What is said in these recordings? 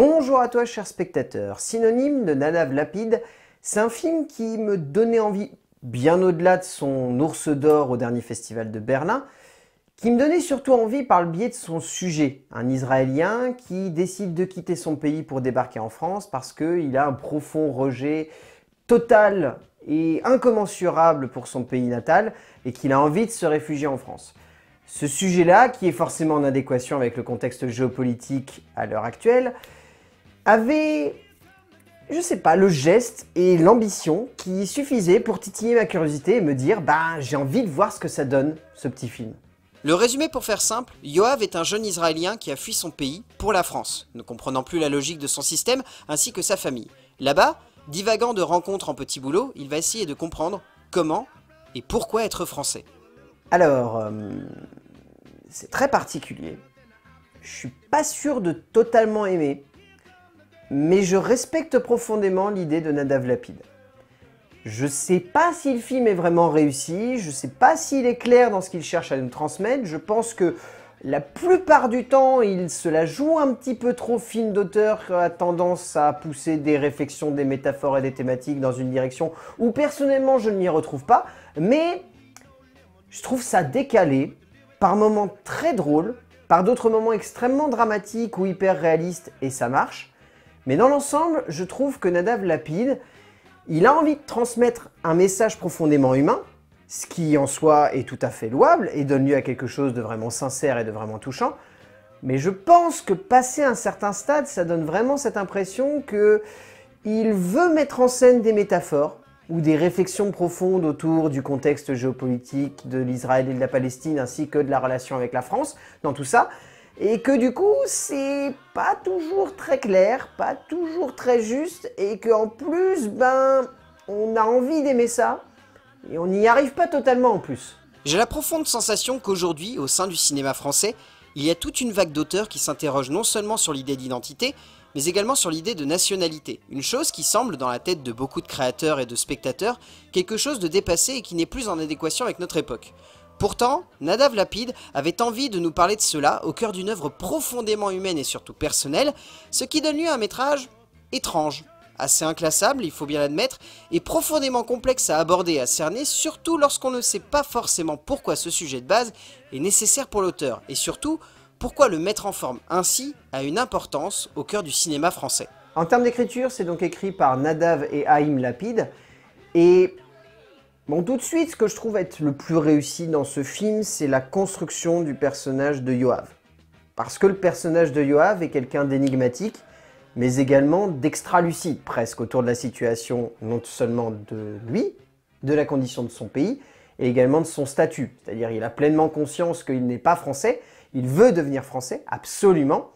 Bonjour à toi, cher spectateur. Synonyme de Nanav Lapide, c'est un film qui me donnait envie, bien au-delà de son ours d'or au dernier festival de Berlin, qui me donnait surtout envie par le biais de son sujet, un Israélien qui décide de quitter son pays pour débarquer en France parce qu'il a un profond rejet total et incommensurable pour son pays natal et qu'il a envie de se réfugier en France. Ce sujet-là, qui est forcément en adéquation avec le contexte géopolitique à l'heure actuelle, avait, je sais pas, le geste et l'ambition qui suffisaient pour titiller ma curiosité et me dire bah j'ai envie de voir ce que ça donne ce petit film. Le résumé pour faire simple, Yoav est un jeune Israélien qui a fui son pays pour la France, ne comprenant plus la logique de son système ainsi que sa famille. Là-bas, divaguant de rencontres en petit boulot, il va essayer de comprendre comment et pourquoi être français. Alors, euh, c'est très particulier. Je suis pas sûr de totalement aimer mais je respecte profondément l'idée de Nadav Lapid. Je sais pas si le film est vraiment réussi, je ne sais pas s'il est clair dans ce qu'il cherche à nous transmettre, je pense que la plupart du temps, il se la joue un petit peu trop film d'auteur, a tendance à pousser des réflexions, des métaphores et des thématiques dans une direction où personnellement je ne m'y retrouve pas, mais je trouve ça décalé, par moments très drôle, par d'autres moments extrêmement dramatiques ou hyper réalistes, et ça marche. Mais dans l'ensemble, je trouve que Nadav Lapide, il a envie de transmettre un message profondément humain, ce qui en soi est tout à fait louable et donne lieu à quelque chose de vraiment sincère et de vraiment touchant. Mais je pense que passer un certain stade, ça donne vraiment cette impression que il veut mettre en scène des métaphores ou des réflexions profondes autour du contexte géopolitique de l'Israël et de la Palestine ainsi que de la relation avec la France dans tout ça, et que du coup c'est pas toujours très clair, pas toujours très juste et qu'en plus ben on a envie d'aimer ça et on n'y arrive pas totalement en plus. J'ai la profonde sensation qu'aujourd'hui au sein du cinéma français, il y a toute une vague d'auteurs qui s'interrogent non seulement sur l'idée d'identité, mais également sur l'idée de nationalité, une chose qui semble dans la tête de beaucoup de créateurs et de spectateurs quelque chose de dépassé et qui n'est plus en adéquation avec notre époque. Pourtant, Nadav Lapide avait envie de nous parler de cela au cœur d'une œuvre profondément humaine et surtout personnelle, ce qui donne lieu à un métrage étrange, assez inclassable, il faut bien l'admettre, et profondément complexe à aborder et à cerner, surtout lorsqu'on ne sait pas forcément pourquoi ce sujet de base est nécessaire pour l'auteur, et surtout pourquoi le mettre en forme ainsi a une importance au cœur du cinéma français. En termes d'écriture, c'est donc écrit par Nadav et Haïm Lapide, et Bon, tout de suite, ce que je trouve être le plus réussi dans ce film, c'est la construction du personnage de Yoav. Parce que le personnage de Yoav est quelqu'un d'énigmatique, mais également d'extra-lucide presque autour de la situation, non seulement de lui, de la condition de son pays, et également de son statut. C'est-à-dire il a pleinement conscience qu'il n'est pas français, il veut devenir français, absolument,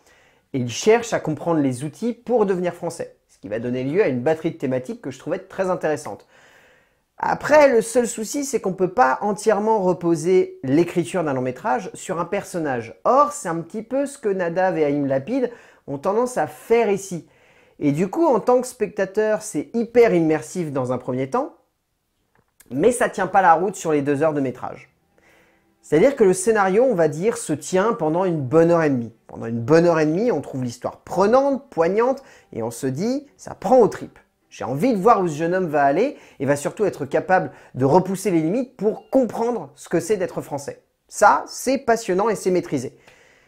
et il cherche à comprendre les outils pour devenir français. Ce qui va donner lieu à une batterie de thématiques que je être très intéressante. Après, le seul souci, c'est qu'on ne peut pas entièrement reposer l'écriture d'un long métrage sur un personnage. Or, c'est un petit peu ce que Nadav et Haïm Lapide ont tendance à faire ici. Et du coup, en tant que spectateur, c'est hyper immersif dans un premier temps, mais ça ne tient pas la route sur les deux heures de métrage. C'est-à-dire que le scénario, on va dire, se tient pendant une bonne heure et demie. Pendant une bonne heure et demie, on trouve l'histoire prenante, poignante, et on se dit, ça prend aux tripes. J'ai envie de voir où ce jeune homme va aller et va surtout être capable de repousser les limites pour comprendre ce que c'est d'être français. Ça, c'est passionnant et c'est maîtrisé.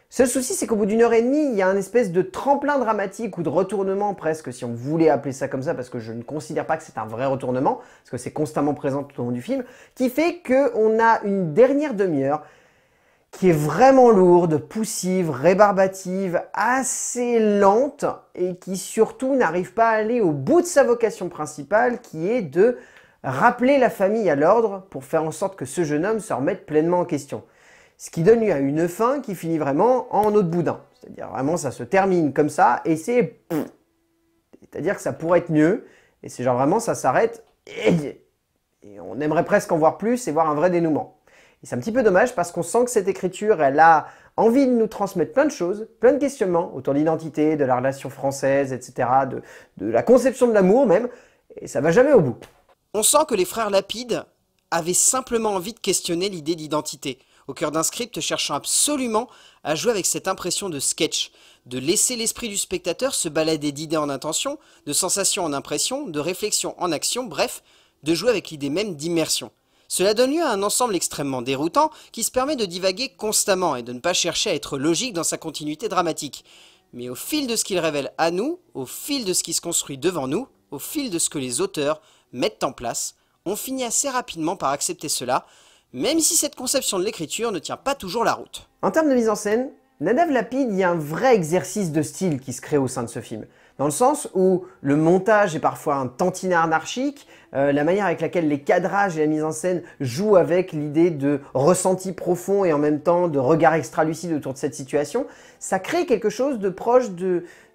Seul souci, c'est qu'au bout d'une heure et demie, il y a un espèce de tremplin dramatique ou de retournement presque, si on voulait appeler ça comme ça, parce que je ne considère pas que c'est un vrai retournement, parce que c'est constamment présent tout au long du film, qui fait qu'on a une dernière demi-heure qui est vraiment lourde, poussive, rébarbative, assez lente et qui surtout n'arrive pas à aller au bout de sa vocation principale qui est de rappeler la famille à l'ordre pour faire en sorte que ce jeune homme se remette pleinement en question. Ce qui donne lieu à une fin qui finit vraiment en eau de boudin. C'est-à-dire vraiment ça se termine comme ça et c'est... C'est-à-dire que ça pourrait être mieux et c'est genre vraiment ça s'arrête et... et on aimerait presque en voir plus et voir un vrai dénouement c'est un petit peu dommage parce qu'on sent que cette écriture, elle a envie de nous transmettre plein de choses, plein de questionnements autour de l'identité, de la relation française, etc., de, la conception de l'amour même, et ça va jamais au bout. On sent que les frères Lapide avaient simplement envie de questionner l'idée d'identité, au cœur d'un script cherchant absolument à jouer avec cette impression de sketch, de laisser l'esprit du spectateur se balader d'idées en intention, de sensation en impression, de réflexion en action, bref, de jouer avec l'idée même d'immersion. Cela donne lieu à un ensemble extrêmement déroutant qui se permet de divaguer constamment et de ne pas chercher à être logique dans sa continuité dramatique. Mais au fil de ce qu'il révèle à nous, au fil de ce qui se construit devant nous, au fil de ce que les auteurs mettent en place, on finit assez rapidement par accepter cela, même si cette conception de l'écriture ne tient pas toujours la route. En termes de mise en scène, Nadav Lapid y a un vrai exercice de style qui se crée au sein de ce film. Dans le sens où le montage est parfois un tantinet anarchique, euh, la manière avec laquelle les cadrages et la mise en scène jouent avec l'idée de ressenti profond et en même temps de regard extra-lucide autour de cette situation, ça crée quelque chose de proche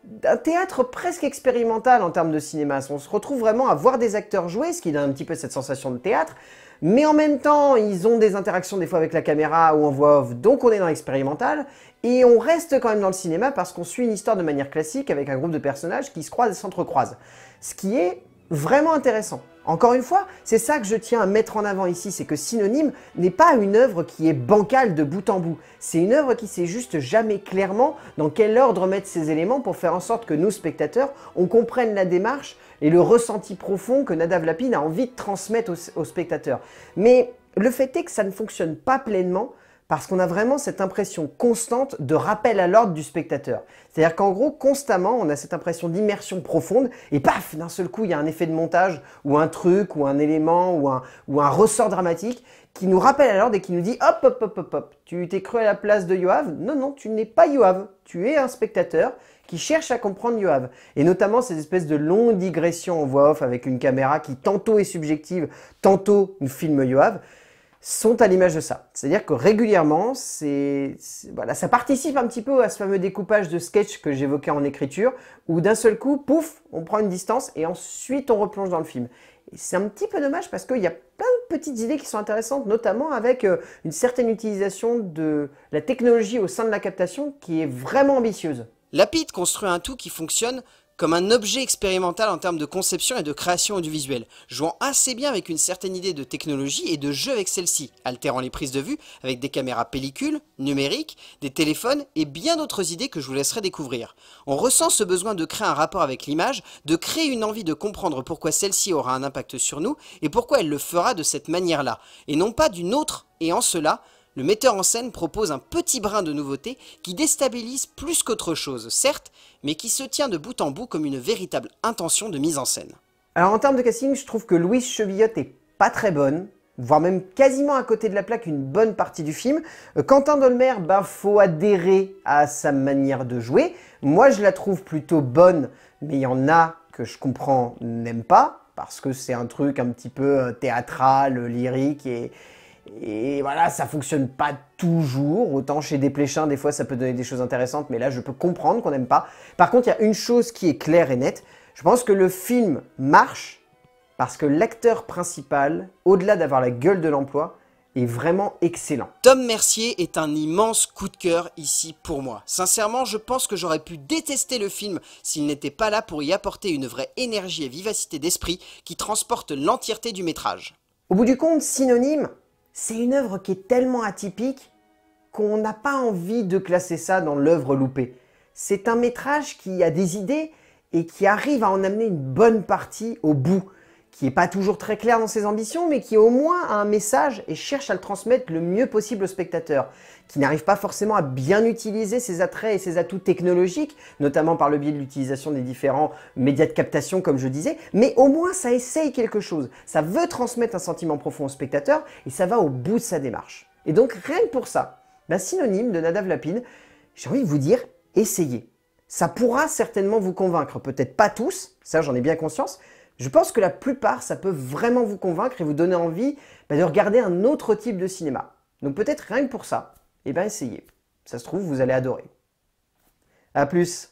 d'un théâtre presque expérimental en termes de cinéma. On se retrouve vraiment à voir des acteurs jouer, ce qui donne un petit peu cette sensation de théâtre, mais en même temps, ils ont des interactions des fois avec la caméra ou en voix off, donc on est dans l'expérimental, et on reste quand même dans le cinéma parce qu'on suit une histoire de manière classique avec un groupe de personnages qui se croisent et s'entrecroisent. Ce qui est vraiment intéressant. Encore une fois, c'est ça que je tiens à mettre en avant ici, c'est que Synonyme n'est pas une œuvre qui est bancale de bout en bout. C'est une œuvre qui sait juste jamais clairement dans quel ordre mettre ses éléments pour faire en sorte que nous, spectateurs, on comprenne la démarche et le ressenti profond que Nadav Lapine a envie de transmettre aux spectateurs. Mais le fait est que ça ne fonctionne pas pleinement parce qu'on a vraiment cette impression constante de rappel à l'ordre du spectateur. C'est-à-dire qu'en gros, constamment, on a cette impression d'immersion profonde, et paf, d'un seul coup, il y a un effet de montage, ou un truc, ou un élément, ou un, ressort dramatique, qui nous rappelle à l'ordre et qui nous dit hop, hop, hop, hop, hop, tu t'es cru à la place de Yoav Non, non, tu n'es pas Yoav, tu es un spectateur qui cherche à comprendre Yoav. Et notamment ces espèces de longues digressions en voix off avec une caméra qui tantôt est subjective, tantôt nous filme Yoav sont à l'image de ça. C'est-à-dire que régulièrement, c'est, voilà, ça participe un petit peu à ce fameux découpage de sketch que j'évoquais en écriture, où d'un seul coup, pouf, on prend une distance et ensuite on replonge dans le film. Et c'est un petit peu dommage parce qu'il y a plein de petites idées qui sont intéressantes, notamment avec euh, une certaine utilisation de la technologie au sein de la captation qui est vraiment ambitieuse. Lapid construit un tout qui fonctionne comme un objet expérimental en termes de conception et de création audiovisuelle, jouant assez bien avec une certaine idée de technologie et de jeu avec celle-ci, altérant les prises de vue avec des caméras pellicules, numériques, des téléphones et bien d'autres idées que je vous laisserai découvrir. On ressent ce besoin de créer un rapport avec l'image, de créer une envie de comprendre pourquoi celle-ci aura un impact sur nous et pourquoi elle le fera de cette manière-là, et non pas d'une autre, et en cela, le metteur en scène propose un petit brin de nouveauté qui déstabilise plus qu'autre chose, certes, mais qui se tient de bout en bout comme une véritable intention de mise en scène. Alors en termes de casting, je trouve que Louise Chevillotte est pas très bonne, voire même quasiment à côté de la plaque une bonne partie du film. Euh, Quentin Dolmer, ben faut adhérer à sa manière de jouer. Moi je la trouve plutôt bonne, mais il y en a que je comprends n'aime pas, parce que c'est un truc un petit peu euh, théâtral, lyrique et, et voilà, ça fonctionne pas toujours. Autant chez Desplechin, des fois, ça peut donner des choses intéressantes, mais là, je peux comprendre qu'on n'aime pas. Par contre, il y a une chose qui est claire et nette. Je pense que le film marche parce que l'acteur principal, au-delà d'avoir la gueule de l'emploi, est vraiment excellent. Tom Mercier est un immense coup de cœur ici pour moi. Sincèrement, je pense que j'aurais pu détester le film s'il n'était pas là pour y apporter une vraie énergie et vivacité d'esprit qui transporte l'entièreté du métrage. Au bout du compte, synonyme, c'est une œuvre qui est tellement atypique qu'on n'a pas envie de classer ça dans l'œuvre loupée. C'est un métrage qui a des idées et qui arrive à en amener une bonne partie au bout qui n'est pas toujours très clair dans ses ambitions, mais qui au moins a un message et cherche à le transmettre le mieux possible au spectateur, qui n'arrive pas forcément à bien utiliser ses attraits et ses atouts technologiques, notamment par le biais de l'utilisation des différents médias de captation, comme je disais, mais au moins ça essaye quelque chose, ça veut transmettre un sentiment profond au spectateur, et ça va au bout de sa démarche. Et donc rien que pour ça, bah, synonyme de Nadav Lapine, j'ai envie de vous dire, essayez. Ça pourra certainement vous convaincre, peut-être pas tous, ça j'en ai bien conscience, je pense que la plupart, ça peut vraiment vous convaincre et vous donner envie bah, de regarder un autre type de cinéma. Donc peut-être rien que pour ça, eh bien essayez. Ça se trouve, vous allez adorer. A plus